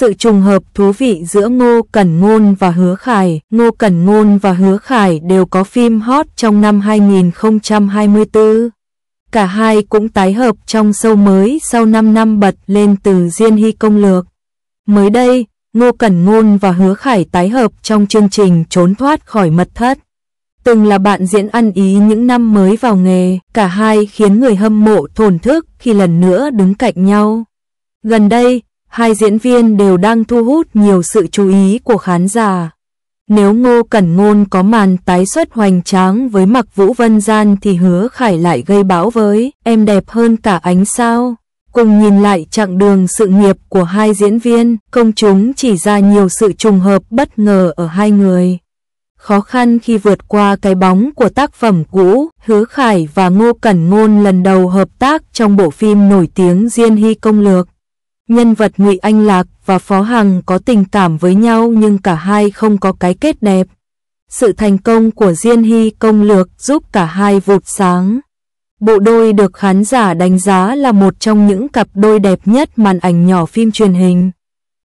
sự trùng hợp thú vị giữa Ngô Cẩn Ngôn và Hứa Khải. Ngô Cẩn Ngôn và Hứa Khải đều có phim hot trong năm 2024. Cả hai cũng tái hợp trong sâu mới sau 5 năm bật lên từ Diên Hy Công Lược. Mới đây, Ngô Cẩn Ngôn và Hứa Khải tái hợp trong chương trình Trốn Thoát Khỏi Mật Thất. Từng là bạn diễn ăn ý những năm mới vào nghề, cả hai khiến người hâm mộ thổn thức khi lần nữa đứng cạnh nhau. Gần đây, hai diễn viên đều đang thu hút nhiều sự chú ý của khán giả. Nếu Ngô Cẩn Ngôn có màn tái xuất hoành tráng với mặc Vũ Vân Gian thì hứa Khải lại gây bão với Em đẹp hơn cả ánh sao. Cùng nhìn lại chặng đường sự nghiệp của hai diễn viên, công chúng chỉ ra nhiều sự trùng hợp bất ngờ ở hai người. Khó khăn khi vượt qua cái bóng của tác phẩm cũ, Hứa Khải và Ngô Cẩn Ngôn lần đầu hợp tác trong bộ phim nổi tiếng Diên Hy Công Lược nhân vật Ngụy Anh Lạc và Phó Hằng có tình cảm với nhau nhưng cả hai không có cái kết đẹp. Sự thành công của Diên Hy công lược giúp cả hai vụt sáng. Bộ đôi được khán giả đánh giá là một trong những cặp đôi đẹp nhất màn ảnh nhỏ phim truyền hình.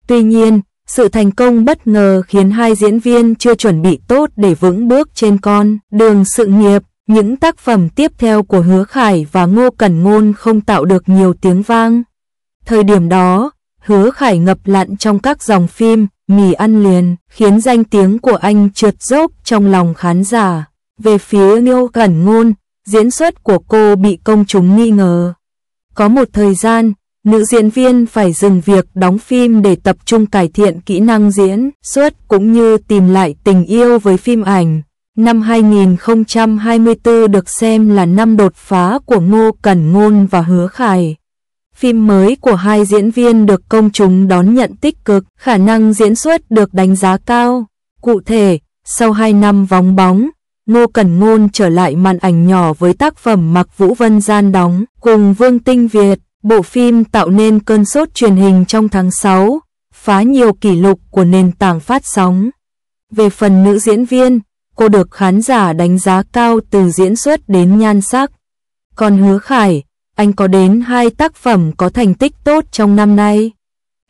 Tuy nhiên, sự thành công bất ngờ khiến hai diễn viên chưa chuẩn bị tốt để vững bước trên con đường sự nghiệp. Những tác phẩm tiếp theo của Hứa Khải và Ngô Cẩn Ngôn không tạo được nhiều tiếng vang. Thời điểm đó, hứa khải ngập lặn trong các dòng phim, mì ăn liền, khiến danh tiếng của anh trượt dốc trong lòng khán giả. Về phía Niêu Cẩn Ngôn, diễn xuất của cô bị công chúng nghi ngờ. Có một thời gian, nữ diễn viên phải dừng việc đóng phim để tập trung cải thiện kỹ năng diễn xuất cũng như tìm lại tình yêu với phim ảnh. Năm 2024 được xem là năm đột phá của Ngô Cẩn Ngôn và Hứa Khải. Phim mới của hai diễn viên được công chúng đón nhận tích cực, khả năng diễn xuất được đánh giá cao. Cụ thể, sau 2 năm vóng bóng, Ngô Cẩn Ngôn trở lại màn ảnh nhỏ với tác phẩm Mặc Vũ Vân Gian đóng cùng Vương Tinh Việt. Bộ phim tạo nên cơn sốt truyền hình trong tháng 6, phá nhiều kỷ lục của nền tảng phát sóng. Về phần nữ diễn viên, cô được khán giả đánh giá cao từ diễn xuất đến nhan sắc. Còn Hứa Khải, anh có đến hai tác phẩm có thành tích tốt trong năm nay.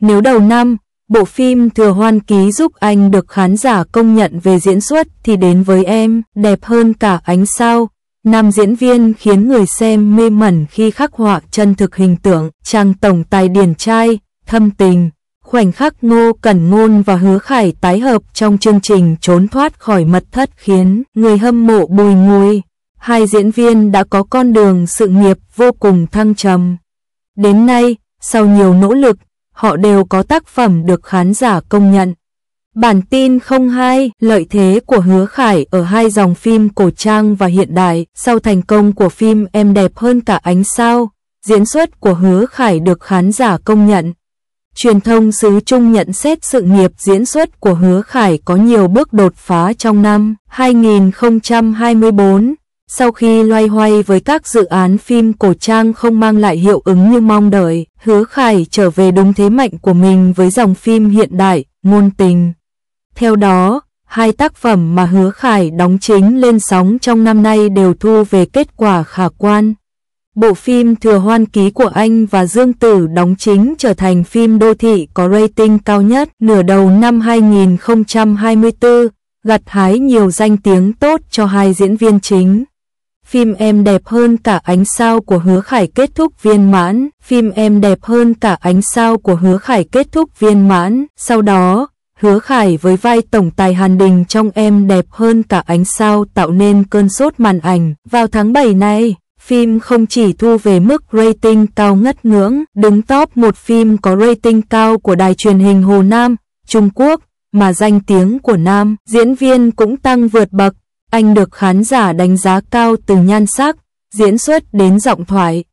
Nếu đầu năm, bộ phim Thừa Hoan Ký giúp anh được khán giả công nhận về diễn xuất thì đến với em, đẹp hơn cả ánh sao. Nam diễn viên khiến người xem mê mẩn khi khắc họa chân thực hình tượng, trang tổng tài điển trai, thâm tình. Khoảnh khắc Ngô Cẩn Ngôn và Hứa Khải tái hợp trong chương trình trốn thoát khỏi mật thất khiến người hâm mộ bùi ngùi hai diễn viên đã có con đường sự nghiệp vô cùng thăng trầm. Đến nay, sau nhiều nỗ lực, họ đều có tác phẩm được khán giả công nhận. Bản tin 02 Lợi thế của Hứa Khải ở hai dòng phim cổ trang và hiện đại Sau thành công của phim Em đẹp hơn cả ánh sao Diễn xuất của Hứa Khải được khán giả công nhận Truyền thông xứ Trung nhận xét sự nghiệp diễn xuất của Hứa Khải có nhiều bước đột phá trong năm 2024 sau khi loay hoay với các dự án phim cổ trang không mang lại hiệu ứng như mong đợi, Hứa Khải trở về đúng thế mạnh của mình với dòng phim hiện đại, ngôn tình. Theo đó, hai tác phẩm mà Hứa Khải đóng chính lên sóng trong năm nay đều thu về kết quả khả quan. Bộ phim Thừa Hoan Ký của anh và Dương Tử đóng chính trở thành phim đô thị có rating cao nhất nửa đầu năm 2024, gặt hái nhiều danh tiếng tốt cho hai diễn viên chính. Phim Em đẹp hơn cả ánh sao của Hứa Khải kết thúc viên mãn. Phim Em đẹp hơn cả ánh sao của Hứa Khải kết thúc viên mãn. Sau đó, Hứa Khải với vai tổng tài Hàn Đình trong Em đẹp hơn cả ánh sao tạo nên cơn sốt màn ảnh. Vào tháng 7 này, phim không chỉ thu về mức rating cao ngất ngưỡng, đứng top một phim có rating cao của đài truyền hình Hồ Nam, Trung Quốc, mà danh tiếng của Nam diễn viên cũng tăng vượt bậc. Anh được khán giả đánh giá cao từ nhan sắc, diễn xuất đến giọng thoại.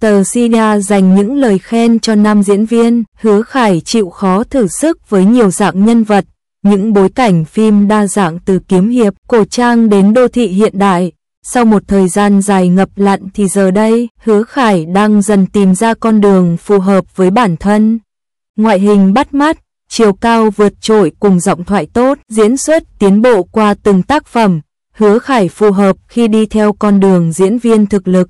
Tờ Sina dành những lời khen cho nam diễn viên, hứa khải chịu khó thử sức với nhiều dạng nhân vật, những bối cảnh phim đa dạng từ kiếm hiệp, cổ trang đến đô thị hiện đại. Sau một thời gian dài ngập lặn thì giờ đây, hứa khải đang dần tìm ra con đường phù hợp với bản thân. Ngoại hình bắt mắt, chiều cao vượt trội cùng giọng thoại tốt, diễn xuất tiến bộ qua từng tác phẩm, hứa khải phù hợp khi đi theo con đường diễn viên thực lực.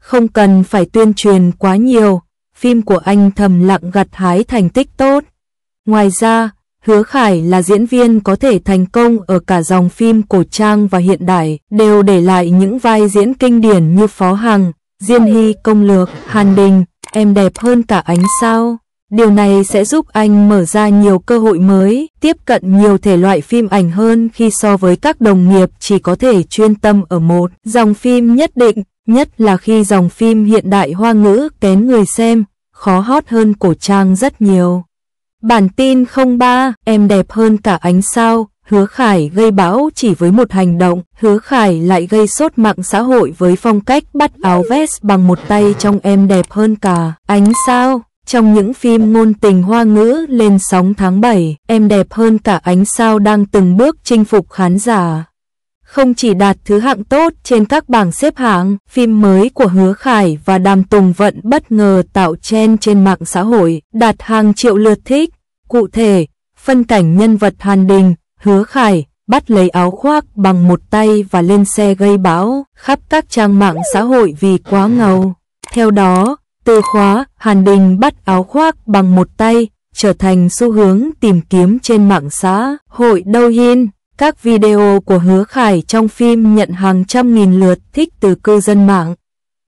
Không cần phải tuyên truyền quá nhiều, phim của anh thầm lặng gặt hái thành tích tốt. Ngoài ra, Hứa Khải là diễn viên có thể thành công ở cả dòng phim cổ trang và hiện đại, đều để lại những vai diễn kinh điển như Phó Hằng, Diên Hy Công Lược, Hàn Đình, Em đẹp hơn cả ánh sao. Điều này sẽ giúp anh mở ra nhiều cơ hội mới, tiếp cận nhiều thể loại phim ảnh hơn khi so với các đồng nghiệp chỉ có thể chuyên tâm ở một dòng phim nhất định, nhất là khi dòng phim hiện đại hoa ngữ kén người xem, khó hot hơn cổ trang rất nhiều. Bản tin 03, em đẹp hơn cả ánh sao, Hứa Khải gây bão chỉ với một hành động, Hứa Khải lại gây sốt mạng xã hội với phong cách bắt áo vest bằng một tay trong em đẹp hơn cả ánh sao. Trong những phim ngôn tình hoa ngữ lên sóng tháng 7, em đẹp hơn cả ánh sao đang từng bước chinh phục khán giả. Không chỉ đạt thứ hạng tốt trên các bảng xếp hạng, phim mới của Hứa Khải và Đàm Tùng Vận bất ngờ tạo trend trên mạng xã hội, đạt hàng triệu lượt thích. Cụ thể, phân cảnh nhân vật Hàn Đình, Hứa Khải, bắt lấy áo khoác bằng một tay và lên xe gây bão khắp các trang mạng xã hội vì quá ngầu. Theo đó, từ khóa, Hàn Đình bắt áo khoác bằng một tay, trở thành xu hướng tìm kiếm trên mạng xã hội Douyin. các video của Hứa Khải trong phim nhận hàng trăm nghìn lượt thích từ cư dân mạng.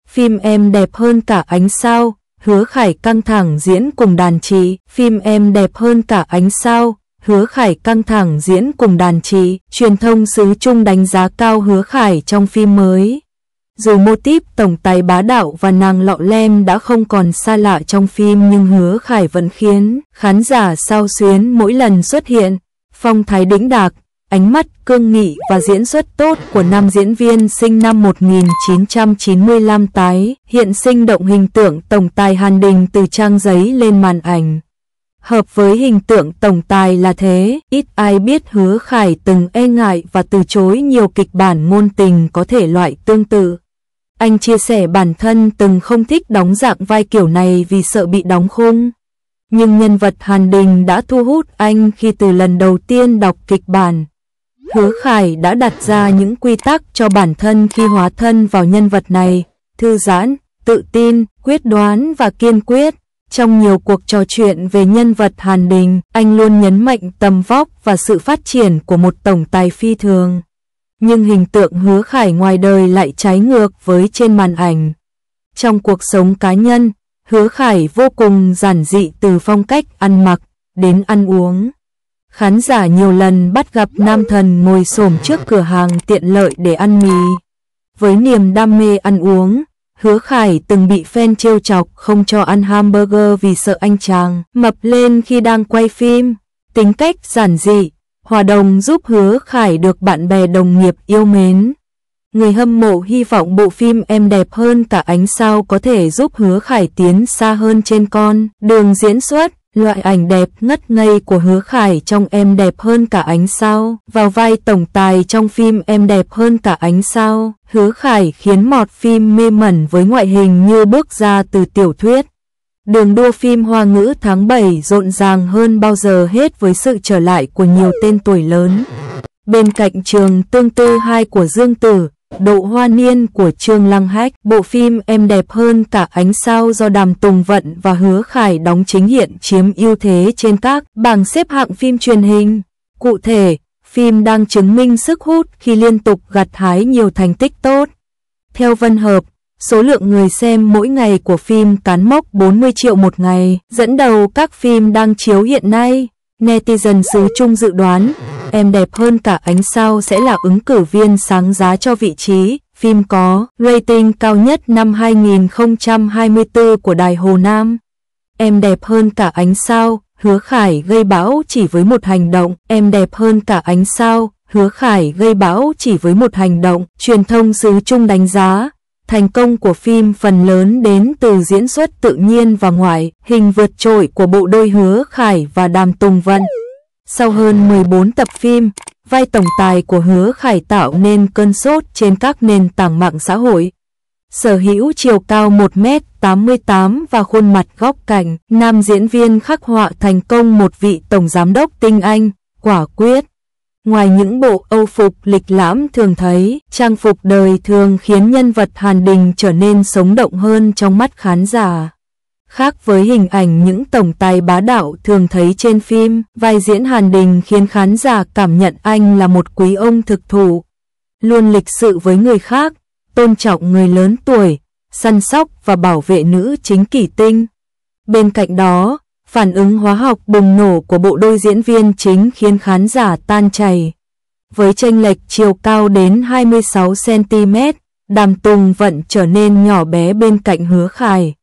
Phim Em đẹp hơn cả ánh sao, Hứa Khải căng thẳng diễn cùng đàn chị. Phim Em đẹp hơn cả ánh sao, Hứa Khải căng thẳng diễn cùng đàn chị. Truyền thông xứ Trung đánh giá cao Hứa Khải trong phim mới. Dù mô típ tổng tài bá đạo và nàng lọ lem đã không còn xa lạ trong phim nhưng hứa khải vẫn khiến khán giả sao xuyến mỗi lần xuất hiện. Phong thái đĩnh đạc, ánh mắt cương nghị và diễn xuất tốt của nam diễn viên sinh năm 1995 tái hiện sinh động hình tượng tổng tài Hàn Đình từ trang giấy lên màn ảnh. Hợp với hình tượng tổng tài là thế, ít ai biết hứa khải từng e ngại và từ chối nhiều kịch bản ngôn tình có thể loại tương tự. Anh chia sẻ bản thân từng không thích đóng dạng vai kiểu này vì sợ bị đóng khung. Nhưng nhân vật Hàn Đình đã thu hút anh khi từ lần đầu tiên đọc kịch bản. Hứa Khải đã đặt ra những quy tắc cho bản thân khi hóa thân vào nhân vật này, thư giãn, tự tin, quyết đoán và kiên quyết. Trong nhiều cuộc trò chuyện về nhân vật Hàn Đình, anh luôn nhấn mạnh tầm vóc và sự phát triển của một tổng tài phi thường nhưng hình tượng hứa khải ngoài đời lại trái ngược với trên màn ảnh. Trong cuộc sống cá nhân, hứa khải vô cùng giản dị từ phong cách ăn mặc đến ăn uống. Khán giả nhiều lần bắt gặp nam thần ngồi xổm trước cửa hàng tiện lợi để ăn mì. Với niềm đam mê ăn uống, Hứa Khải từng bị fan trêu chọc không cho ăn hamburger vì sợ anh chàng mập lên khi đang quay phim. Tính cách giản dị, Hòa đồng giúp hứa Khải được bạn bè đồng nghiệp yêu mến. Người hâm mộ hy vọng bộ phim Em đẹp hơn cả ánh sao có thể giúp hứa Khải tiến xa hơn trên con đường diễn xuất. Loại ảnh đẹp ngất ngây của hứa Khải trong Em đẹp hơn cả ánh sao, vào vai tổng tài trong phim Em đẹp hơn cả ánh sao, hứa Khải khiến mọt phim mê mẩn với ngoại hình như bước ra từ tiểu thuyết. Đường đua phim Hoa ngữ tháng 7 rộn ràng hơn bao giờ hết với sự trở lại của nhiều tên tuổi lớn. Bên cạnh trường tương tư hai của Dương Tử, độ hoa niên của Trương Lăng Hách, bộ phim Em đẹp hơn cả ánh sao do Đàm Tùng Vận và Hứa Khải đóng chính hiện chiếm ưu thế trên các bảng xếp hạng phim truyền hình. Cụ thể, phim đang chứng minh sức hút khi liên tục gặt hái nhiều thành tích tốt. Theo Vân Hợp, Số lượng người xem mỗi ngày của phim cán mốc 40 triệu một ngày, dẫn đầu các phim đang chiếu hiện nay. Netizen xứ Trung dự đoán, Em đẹp hơn cả ánh sao sẽ là ứng cử viên sáng giá cho vị trí. Phim có rating cao nhất năm 2024 của Đài Hồ Nam. Em đẹp hơn cả ánh sao, hứa khải gây bão chỉ với một hành động. Em đẹp hơn cả ánh sao, hứa khải gây bão chỉ với một hành động. Truyền thông xứ Trung đánh giá, Thành công của phim phần lớn đến từ diễn xuất tự nhiên và ngoại hình vượt trội của bộ đôi Hứa Khải và Đàm Tùng Vân. Sau hơn 14 tập phim, vai tổng tài của Hứa Khải tạo nên cơn sốt trên các nền tảng mạng xã hội. Sở hữu chiều cao 1m88 và khuôn mặt góc cạnh, nam diễn viên khắc họa thành công một vị tổng giám đốc tinh anh, quả quyết, Ngoài những bộ âu phục lịch lãm thường thấy, trang phục đời thường khiến nhân vật Hàn Đình trở nên sống động hơn trong mắt khán giả. Khác với hình ảnh những tổng tài bá đạo thường thấy trên phim, vai diễn Hàn Đình khiến khán giả cảm nhận anh là một quý ông thực thụ, luôn lịch sự với người khác, tôn trọng người lớn tuổi, săn sóc và bảo vệ nữ chính kỷ tinh. Bên cạnh đó, Phản ứng hóa học bùng nổ của bộ đôi diễn viên chính khiến khán giả tan chảy. Với tranh lệch chiều cao đến 26cm, Đàm Tùng vẫn trở nên nhỏ bé bên cạnh hứa khải.